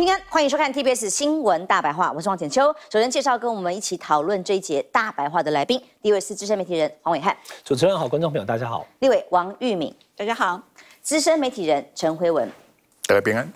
平安，欢迎收看 TBS 新闻大白话，我是王浅秋。首先介绍跟我们一起讨论这节大白话的来宾，第一位是资深媒体人黄伟汉，主持人好，观众朋友大家好；立二位王玉敏，大家好；资深媒体人陈辉文，大家平安。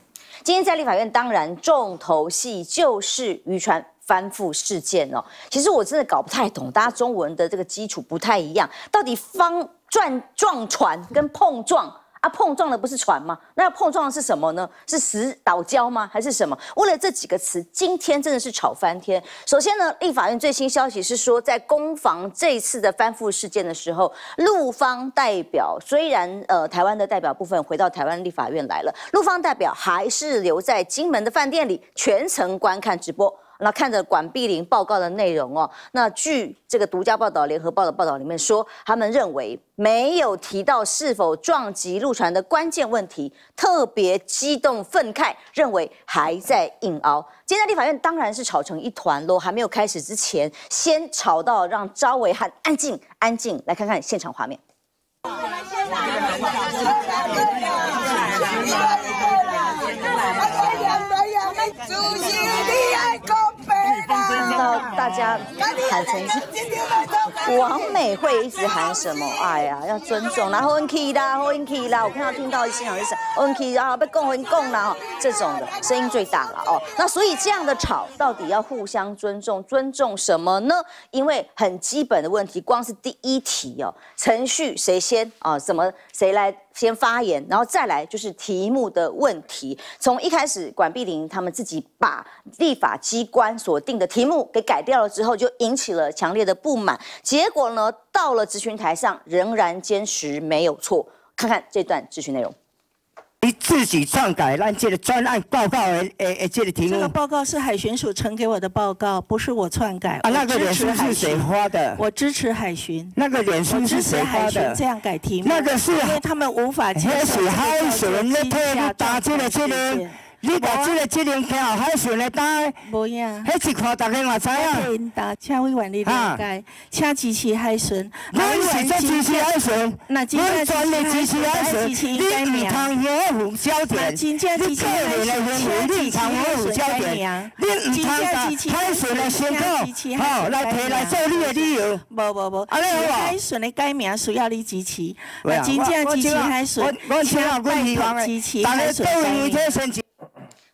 今天在立法院当然重头戏就是渔船翻覆事件哦。其实我真的搞不太懂，大家中文的这个基础不太一样，到底方撞撞船跟碰撞？啊！碰撞的不是船吗？那碰撞的是什么呢？是石岛礁吗？还是什么？为了这几个词，今天真的是吵翻天。首先呢，立法院最新消息是说，在攻防这次的翻覆事件的时候，陆方代表虽然呃台湾的代表部分回到台湾立法院来了，陆方代表还是留在金门的饭店里全程观看直播。那看着管碧玲报告的内容哦，那据这个独家报道，《联合报》的报道里面说，他们认为没有提到是否撞击陆船的关键问题，特别激动愤慨，认为还在硬熬。今天立法院当然是吵成一团喽，还没有开始之前，先吵到让张维汉安静，安静，来看看现场画面。大家喊成绩，王美会一直喊什么？哎呀，要尊重。然后 n k i 啦 n k i 啦，我看到听到一些好像是 n k i 啊被供被供了，这种的声音最大了哦。那所以这样的吵，到底要互相尊重，尊重什么呢？因为很基本的问题，光是第一题哦，程序谁先啊？什么谁来？先发言，然后再来就是题目的问题。从一开始，管碧玲他们自己把立法机关所定的题目给改掉了之后，就引起了强烈的不满。结果呢，到了质询台上，仍然坚持没有错。看看这段质询内容。你自己篡改，让这个专案报告，诶诶诶，这个题目。这个报告是海巡署呈给我的报告，不是我篡改。啊，那个脸书是谁发的？我支持海巡。那个脸书是谁发的？这样改题目。那个是，因为他们无法接受海巡的特打击的这边。你把这个质量靠海巡来打，还是靠大家来猜啊？请大家为我解，请支持海巡。你为谁支持海巡？我全力支持海巡。你名堂也混淆点，你做为来人名堂也混淆点，你名堂海巡来协助，好来提来做你的理由。无无无，支持海巡的改名需要你支持。我全力支持海巡，请你支持海巡。有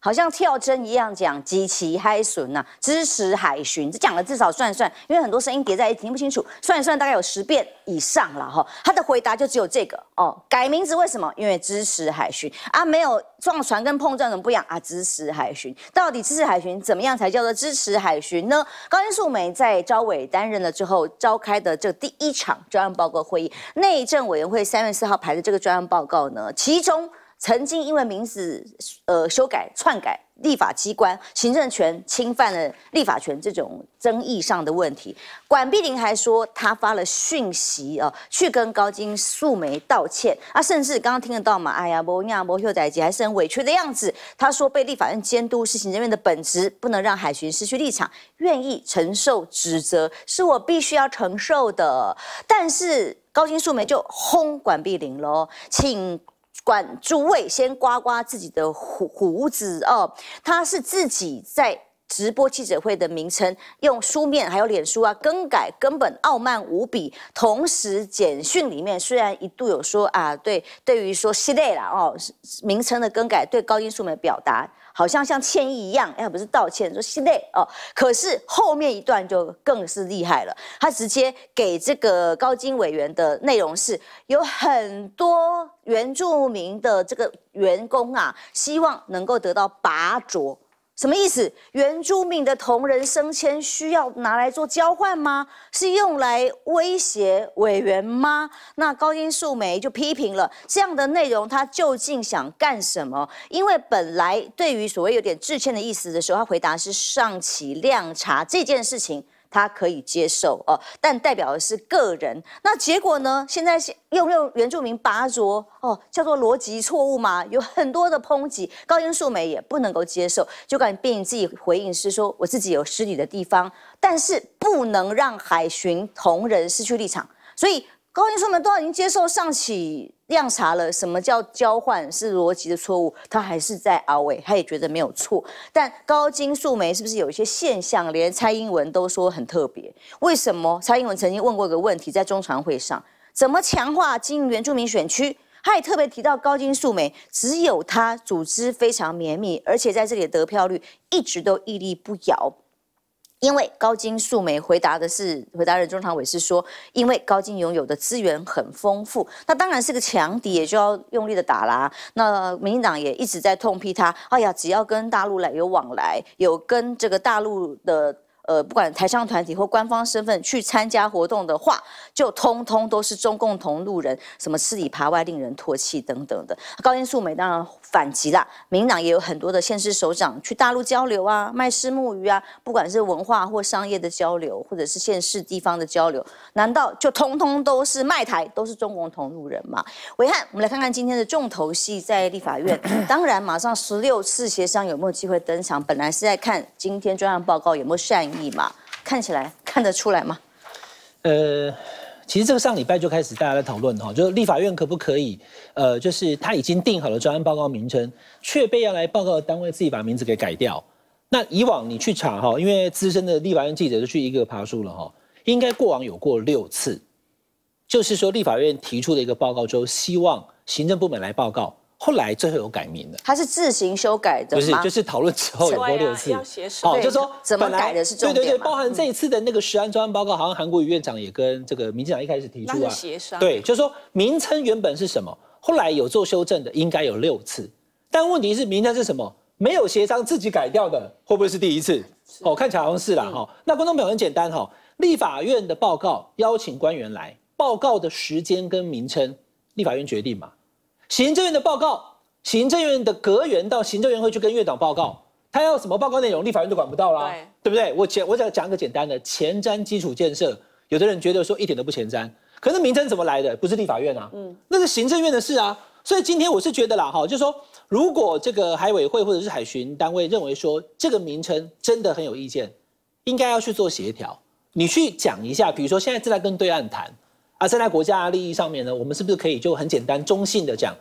好像跳针一样讲，极其嗨损呐，支持海巡，这讲了至少算一算，因为很多声音叠在一起听不清楚，算一算大概有十遍以上了哈。他的回答就只有这个哦，改名字为什么？因为支持海巡啊，没有撞船跟碰撞怎么不一样啊？支持海巡到底支持海巡怎么样才叫做支持海巡呢？高金素梅在招委担任了之后召开的这第一场专案报告会议，内政委员会三月四号排的这个专案报告呢，其中。曾经因为名字呃修改篡改立法机关行政权侵犯了立法权这种争议上的问题，管碧玲还说她发了讯息啊，去跟高金素梅道歉啊，甚至刚刚听得到嘛？哎呀，伯娘伯秀仔姐还是很委屈的样子。他说被立法院监督是行政院的本职，不能让海巡失去立场，愿意承受指责是我必须要承受的。但是高金素梅就轰管碧玲喽，请。管诸位先刮刮自己的胡胡子哦，他是自己在直播记者会的名称用书面还有脸书啊更改，根本傲慢无比。同时简讯里面虽然一度有说啊，对，对于说系列了哦，名称的更改对高音素没表达。好像像歉意一样，哎，不是道歉，说心累哦。可是后面一段就更是厉害了，他直接给这个高金委员的内容是，有很多原住民的这个员工啊，希望能够得到拔擢。什么意思？原住民的同人升迁需要拿来做交换吗？是用来威胁委员吗？那高金素梅就批评了这样的内容，她究竟想干什么？因为本来对于所谓有点致歉的意思的时候，她回答是上起量查这件事情。他可以接受哦，但代表的是个人。那结果呢？现在是用用原住民拔擢哦，叫做逻辑错误吗？有很多的抨击，高英素梅也不能够接受，就敢变自己回应是说我自己有失礼的地方，但是不能让海巡同仁失去立场。所以高英素梅都已经接受上起。量查了什么叫交换是逻辑的错误，他还是在熬，哎，他也觉得没有错。但高金素梅是不是有一些现象，连蔡英文都说很特别？为什么？蔡英文曾经问过一个问题，在中常会上，怎么强化经营原住民选区？他也特别提到高金素梅，只有他组织非常绵密，而且在这里得票率一直都屹立不摇。因为高金素梅回答的是回答人中常委是说，因为高金拥有的资源很丰富，那当然是个强敌，也就要用力的打啦。那民进党也一直在痛批他，哎呀，只要跟大陆来有往来，有跟这个大陆的。呃，不管台商团体或官方身份去参加活动的话，就通通都是中共同路人，什么吃里扒外、令人唾弃等等的。高音素美当然反击啦。民党也有很多的县市首长去大陆交流啊，卖虱木鱼啊，不管是文化或商业的交流，或者是县市地方的交流，难道就通通都是卖台，都是中共同路人吗？维汉，我们来看看今天的重头戏在立法院。当然，马上十六次协商有没有机会登场？本来是在看今天专案报告有没有善意。嘛，看起来看得出来吗？呃，其实这个上礼拜就开始大家在讨论哈，就是立法院可不可以？呃，就是他已经定好了专案报告名称，却被要来报告的单位自己把名字给改掉。那以往你去查哈，因为资深的立法院记者就去一个爬树了哈，应该过往有过六次，就是说立法院提出的一个报告之后，希望行政部门来报告。后来最后有改名的，他是自行修改的不是，就是讨论之后有过六次。哦，就说怎么改的是重点。对对对，包含这一次的那个食案专案报告，好像韩国瑜院长也跟这个民进党一开始提出啊，协商。对，就说名称原本是什么，后来有做修正的，应该有六次。但问题是名称是什么？没有协商自己改掉的，会不会是第一次？哦，看起来好像是啦。哈，那观众朋友很简单哈，立法院的报告邀请官员来，报告的时间跟名称，立法院决定嘛。行政院的报告，行政院的阁员到行政院会去跟院长报告，他要什么报告内容，立法院都管不到啦，对不对？我讲，我讲讲一个简单的前瞻基础建设，有的人觉得说一点都不前瞻，可是名称怎么来的？不是立法院啊，那是行政院的事啊。所以今天我是觉得啦，哈，就是说如果这个海委会或者是海巡单位认为说这个名称真的很有意见，应该要去做协调，你去讲一下，比如说现在正在跟对岸谈。啊，站在国家利益上面呢，我们是不是可以就很简单中性的讲，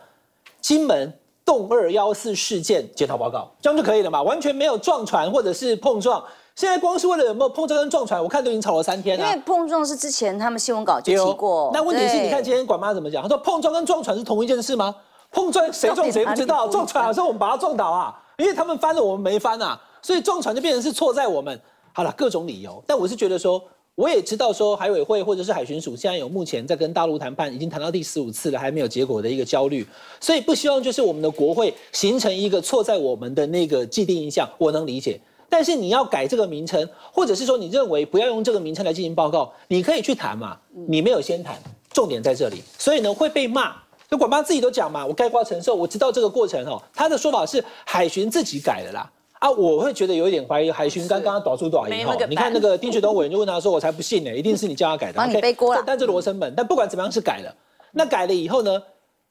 金门动二幺四事件检讨报告，这样就可以了嘛？完全没有撞船或者是碰撞，现在光是为了有没有碰撞跟撞船，我看都已经吵了三天了。因为碰撞是之前他们新闻稿就提过，那问题是你看今天管妈怎么讲，他说碰撞跟撞船是同一件事吗？碰撞谁撞谁不知道，撞船好像我们把他撞倒啊，因为他们翻了我们没翻啊，所以撞船就变成是错在我们。好了，各种理由，但我是觉得说。我也知道说海委会或者是海巡署现在有目前在跟大陆谈判，已经谈到第十五次了，还没有结果的一个焦虑，所以不希望就是我们的国会形成一个错在我们的那个既定印象，我能理解。但是你要改这个名称，或者是说你认为不要用这个名称来进行报告，你可以去谈嘛。你没有先谈，重点在这里，所以呢会被骂。就管妈自己都讲嘛，我该刮承受，我知道这个过程哦。他的说法是海巡自己改的啦。啊，我会觉得有一点怀疑海巡刚刚导出多少页？哈？你看那个丁学东委员就问他说：“ 我才不信呢，一定是你叫他改的。” OK，背锅了。但这罗成本，但不管怎么样是改了。那改了以后呢？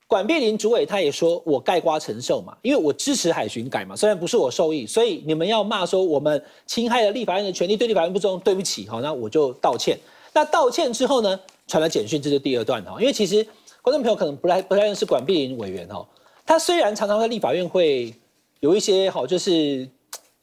管碧林主委他也说：“我盖瓜承受嘛，因为我支持海巡改嘛，虽然不是我受益，所以你们要骂说我们侵害了立法院的权利，对立法院不忠，对不起哈，那我就道歉。那道歉之后呢？传了简讯，这是第二段哈，因为其实观众朋友可能不太不太认识管碧林委员哈，他虽然常常在立法院会有一些好，就是。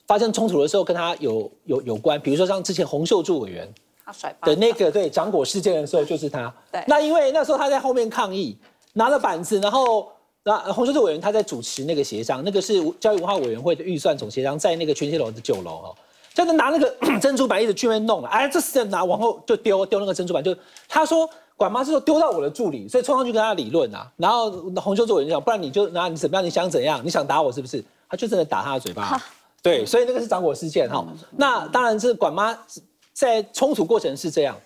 发生冲突的时候，跟他有有有关，比如说像之前洪秀柱委员，他甩的那个对掌果事件的时候，就是他。对。那因为那时候他在后面抗议，拿了板子，然后那洪秀柱委员他在主持那个协商，那个是教育文化委员会的预算总协商，在那个全新楼的九楼哦。真的拿那个 珍珠板一直去那弄了，哎，这是在拿往后就丢丢那个珍珠板，就他说管妈是说丢到我的助理，所以冲上去跟他理论啊。然后洪秀柱委员讲，不然你就拿你怎么样？你想怎样？你想打我是不是？他就真的打他的嘴巴。对，所以那个是掌果事件哈。那当然是管妈在冲突过程是这样，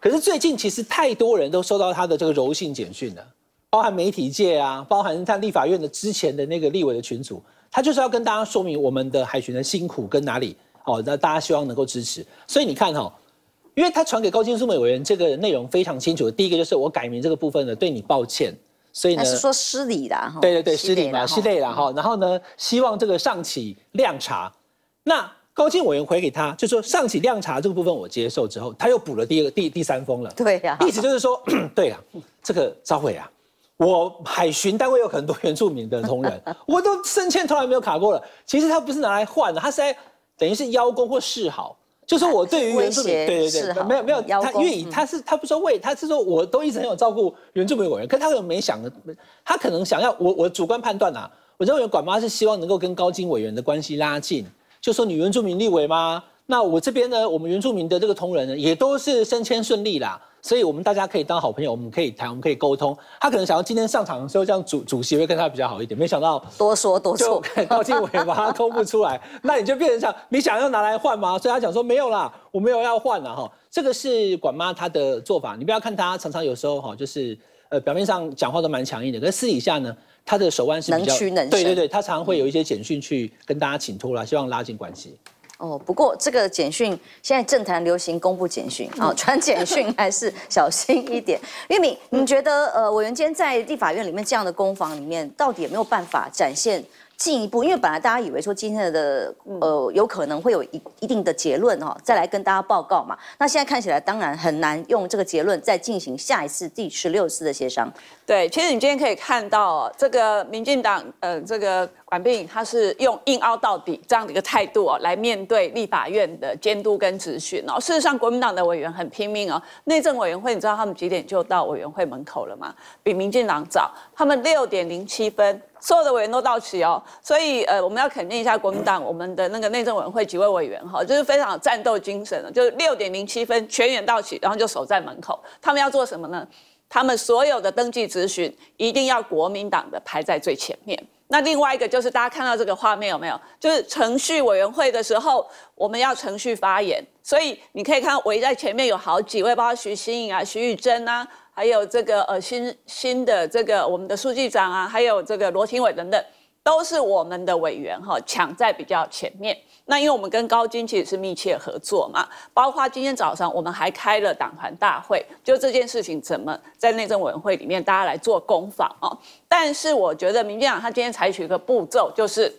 可是最近其实太多人都收到他的这个柔性简讯了，包含媒体界啊，包含他立法院的之前的那个立委的群组，他就是要跟大家说明我们的海巡的辛苦跟哪里，哦，那大家希望能够支持。所以你看哈，因为他传给高金素美委员这个内容非常清楚，第一个就是我改名这个部分的，对你抱歉。所以呢，是说失礼啦，哈。对对对，失礼了，失礼了哈。然后呢，希望这个上起亮茶，那高进委员回给他就说上起亮茶这个部分我接受之后，他又补了第二第第三封了。对呀，意思就是说，对呀，这个召回啊，我海巡单位有很多原住民的同仁，我都升迁从来没有卡过了。其实他不是拿来换的，他是在等于是邀功或示好。就是我对于原住民，对对对，没有没有，他因为他是他不说为，他是说我都一直很有照顾原住民委员，可他有没想的，他可能想要我我主观判断呐，我认为管妈是希望能够跟高金委员的关系拉近，就说你原住民立委吗？那我这边呢，我们原住民的这个同仁呢，也都是升迁顺利啦。所以我们大家可以当好朋友，我们可以谈，我们可以沟通。他可能想要今天上场的时候，这样主主席会跟他比较好一点。没想到多说多错，到靠尾巴，他抠不出来。那你就变成这样，你想要拿来换吗？所以他讲说没有啦，我没有要换了哈。这个是管妈她的做法，你不要看她常常有时候哈，就是呃表面上讲话都蛮强硬的，可是私底下呢，她的手腕是比较对对对，她常常会有一些简讯去跟大家请托啦，希望拉近关系。哦，不过这个简讯现在政坛流行公布简讯，啊，传简讯还是小心一点。玉敏，你觉得呃，委员今在立法院里面这样的攻防里面，到底有没有办法展现进一步？因为本来大家以为说今天的呃，有可能会有一一定的结论哈，再来跟大家报告嘛。那现在看起来，当然很难用这个结论再进行下一次第十六次的协商。对，其实你今天可以看到这个民进党呃，这个。管碧他是用硬凹到底这样的一个态度哦，来面对立法院的监督跟质询哦。事实上，国民党的委员很拼命哦。内政委员会，你知道他们几点就到委员会门口了吗？比民进党早。他们六点零七分，所有的委员都到齐哦。所以，呃，我们要肯定一下国民党，我们的那个内政委员会几位委员哈，就是非常有战斗精神的，就是六点零七分全员到齐，然后就守在门口。他们要做什么呢？他们所有的登记质询，一定要国民党的排在最前面。那另外一个就是大家看到这个画面有没有？就是程序委员会的时候，我们要程序发言，所以你可以看围在前面有好几位，包括徐新颖啊、徐玉珍啊，还有这个呃新新的这个我们的书记长啊，还有这个罗廷伟等等，都是我们的委员哈，抢在比较前面。那因为我们跟高金其实是密切合作嘛，包括今天早上我们还开了党团大会，就这件事情怎么在内政委员会里面大家来做攻防啊？但是我觉得民进党他今天采取一个步骤，就是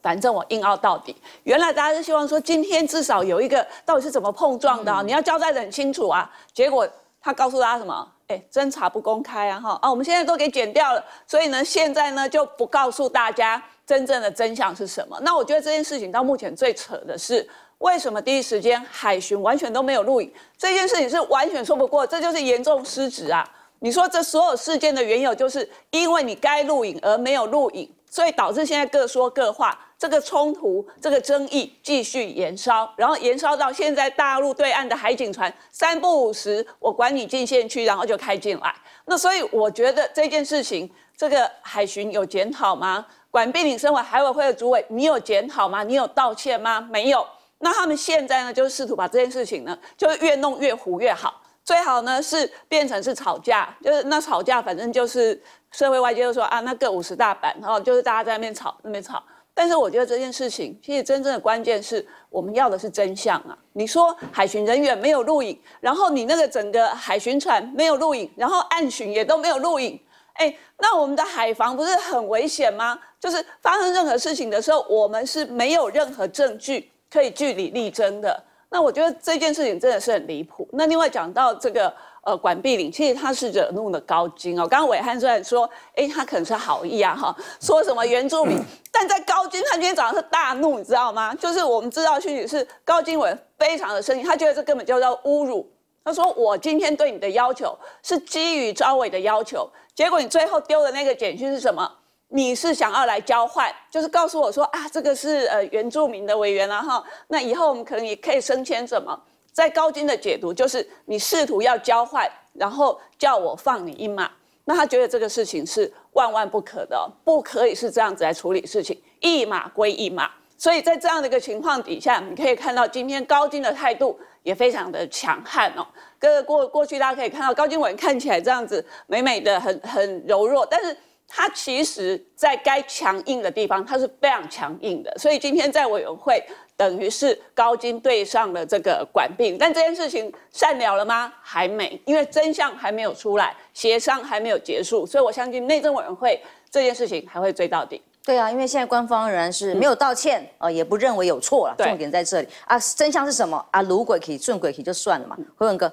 反正我硬拗到底。原来大家是希望说今天至少有一个到底是怎么碰撞的，你要交代的很清楚啊。结果他告诉大家什么？哎，侦查不公开啊，哈啊，我们现在都给剪掉了，所以呢，现在呢就不告诉大家。真正的真相是什么？那我觉得这件事情到目前最扯的是，为什么第一时间海巡完全都没有录影？这件事情是完全说不过，这就是严重失职啊！你说这所有事件的缘由，就是因为你该录影而没有录影，所以导致现在各说各话。这个冲突、这个争议继续延烧，然后延烧到现在大陆对岸的海警船三不五时，我管你进线区，然后就开进来。那所以我觉得这件事情，这个海巡有检讨吗？管碧岭身为海委会的主委，你有检讨吗？你有道歉吗？没有。那他们现在呢，就试图把这件事情呢，就越弄越糊越好，最好呢是变成是吵架，就是那吵架，反正就是社会外界就说啊，那各五十大板，然后就是大家在那边吵，那边吵。但是我觉得这件事情，其实真正的关键是我们要的是真相啊！你说海巡人员没有录影，然后你那个整个海巡船没有录影，然后暗巡也都没有录影，哎，那我们的海防不是很危险吗？就是发生任何事情的时候，我们是没有任何证据可以据理力争的。那我觉得这件事情真的是很离谱。那另外讲到这个。呃，管碧玲其实他是惹怒了高金哦。刚刚伟汉虽然说，哎，他可能是好意啊，哈，说什么原住民，但在高金他今天早上是大怒，你知道吗？就是我们知道讯息是高金伟非常的生气，他觉得这根本就叫侮辱。他说我今天对你的要求是基于招伟的要求，结果你最后丢的那个简讯是什么？你是想要来交换，就是告诉我说啊，这个是呃原住民的委员了哈，那以后我们可能也可以升迁什么？在高金的解读就是，你试图要交换，然后叫我放你一马，那他觉得这个事情是万万不可的，不可以是这样子来处理事情，一码归一码。所以在这样的一个情况底下，你可以看到今天高金的态度也非常的强悍哦。各个过过去，大家可以看到高金文看起来这样子美美的，很很柔弱，但是他其实在该强硬的地方，他是非常强硬的。所以今天在委员会。等于是高金对上了这个管病，但这件事情善了了吗？还没，因为真相还没有出来，协商还没有结束，所以我相信内政委员会这件事情还会追到底。对啊，因为现在官方仍然是没有道歉啊，也不认为有错了。重点在这里啊，真相是什么啊？果鬼以顺鬼以就算了嘛。辉文哥，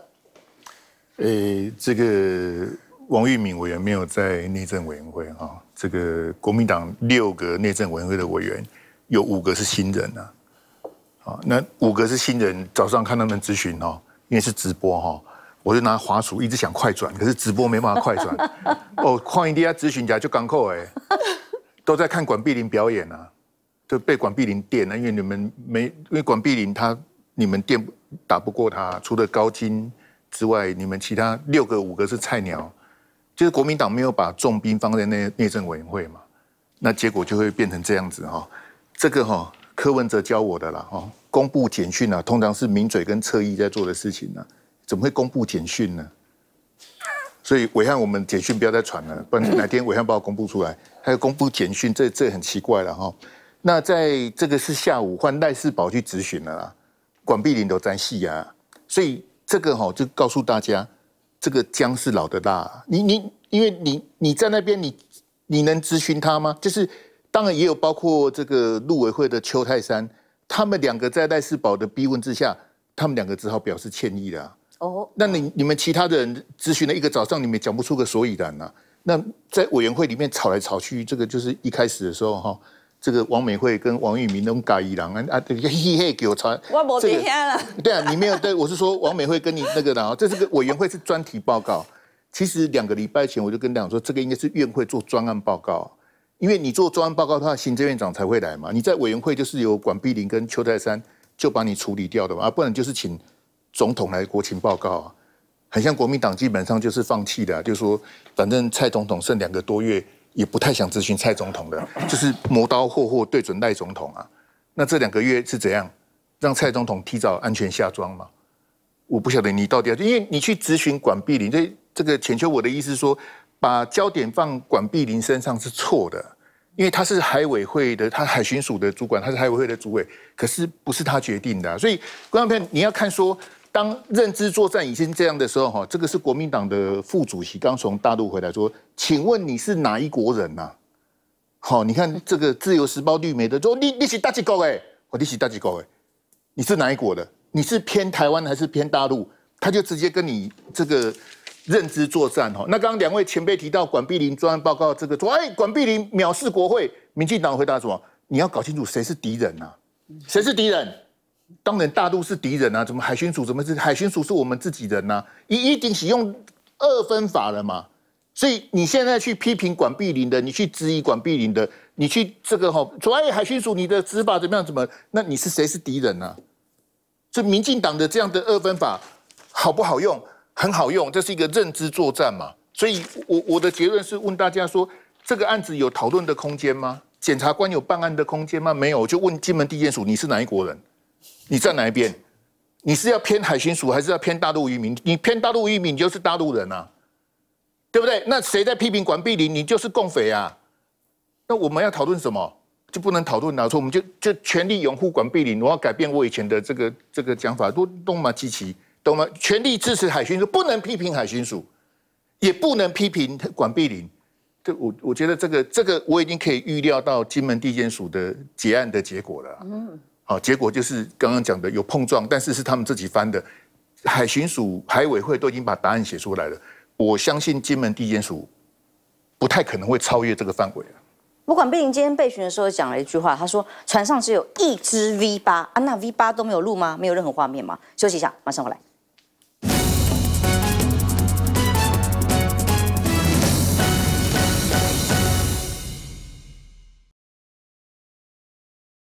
呃，这个王玉敏委员没有在内政委员会啊，这个国民党六个内政委员会的委员有五个是新人啊。那五个是新人，早上看他们咨询哦，因为是直播哈，我就拿滑鼠一直想快转，可是直播没办法快转。哦，欢一底下咨询家就港口哎，都在看管碧林表演啊，就被管碧林电了，因为你们没，因为管碧林他你们电打不过他，除了高金之外，你们其他六个五个是菜鸟，就是国民党没有把重兵放在内内政委员会嘛，那结果就会变成这样子哈，这个哈柯文哲教我的啦哦。公布简讯啊，通常是名嘴跟侧翼在做的事情呢，怎么会公布简讯呢？所以伟汉，我们简讯不要再传了，不然哪天伟汉把我公布出来，还要公布简讯，这这很奇怪了哈。那在这个是下午换赖世宝去咨询了，啦，管碧林都沾戏啊，所以这个哈就告诉大家，这个姜是老的辣，你你因为你你在那边，你你能咨询他吗？就是当然也有包括这个陆委会的邱泰山。他们两个在赖世宝的逼问之下，他们两个只好表示歉意了。哦，那你你们其他的人咨询了一个早上，你们讲不出个所以然呐。那在委员会里面吵来吵去，这个就是一开始的时候哈，这个王美惠跟王玉明那种噶伊郎啊，啊，嘿嘿给我吵。我莫变天了。对啊，你没有对，我是说王美惠跟你那个的啊，这是个委员会是专题报告。其实两个礼拜前我就跟大家说，这个应该是院会做专案报告。因为你做专案报告，他行政院长才会来嘛。你在委员会就是由管碧林跟邱泰山就把你处理掉的嘛，啊，不然就是请总统来国情报告啊。很像国民党基本上就是放弃的，就是说反正蔡总统剩两个多月，也不太想咨询蔡总统的，就是磨刀霍霍对准赖总统啊。那这两个月是怎样让蔡总统提早安全下庄嘛？我不晓得你到底，要，因为你去咨询管碧林，这这个浅秋，我的意思说。把焦点放管碧林身上是错的，因为他是海委会的，他海巡署的主管，他是海委会的主委，可是不是他决定的。所以众朋友，你要看说，当认知作战已经这样的时候，哈，这个是国民党的副主席刚从大陆回来，说，请问你是哪一国人呐？好，你看这个自由时报绿媒的，说你你是大几国哎，我你是大几国哎，你是哪一国的？你是偏台湾还是偏大陆？他就直接跟你这个。认知作战哦，那刚刚两位前辈提到管碧林专案报告，这个说哎，管碧林藐视国会，民进党回答什么？你要搞清楚谁是敌人啊？谁是敌人？当然大陆是敌人啊！怎么海巡署怎么是海巡署是我们自己人呐、你一定是用二分法了嘛？所以你现在去批评管碧林的，你去质疑管碧林的，你去这个哈，说哎海巡署你的执法怎么样？怎么？那你是谁是敌人呢？这民进党的这样的二分法好不好用？很好用，这是一个认知作战嘛？所以，我我的结论是问大家说，这个案子有讨论的空间吗？检察官有办案的空间吗？没有，就问金门地检署，你是哪一国人？你站哪一边？你是要偏海巡署，还是要偏大陆渔民？你偏大陆渔民，你就是大陆人啊，对不对？那谁在批评管碧林？你就是共匪啊？那我们要讨论什么？就不能讨论了，说我们就就全力拥护管碧林，我要改变我以前的这个这个讲法，都东马积极。我们全力支持海巡署，不能批评海巡署，也不能批评管碧玲。这我我觉得这个这个我已经可以预料到金门地检署的结案的结果了。嗯，好，结果就是刚刚讲的有碰撞，但是是他们自己翻的。海巡署海委会都已经把答案写出来了，我相信金门地检署不太可能会超越这个范围了。我管碧玲今天被询的时候讲了一句话，她说：“船上只有一只 V 八啊，那 V 八都没有录吗？没有任何画面吗？”休息一下，马上回来。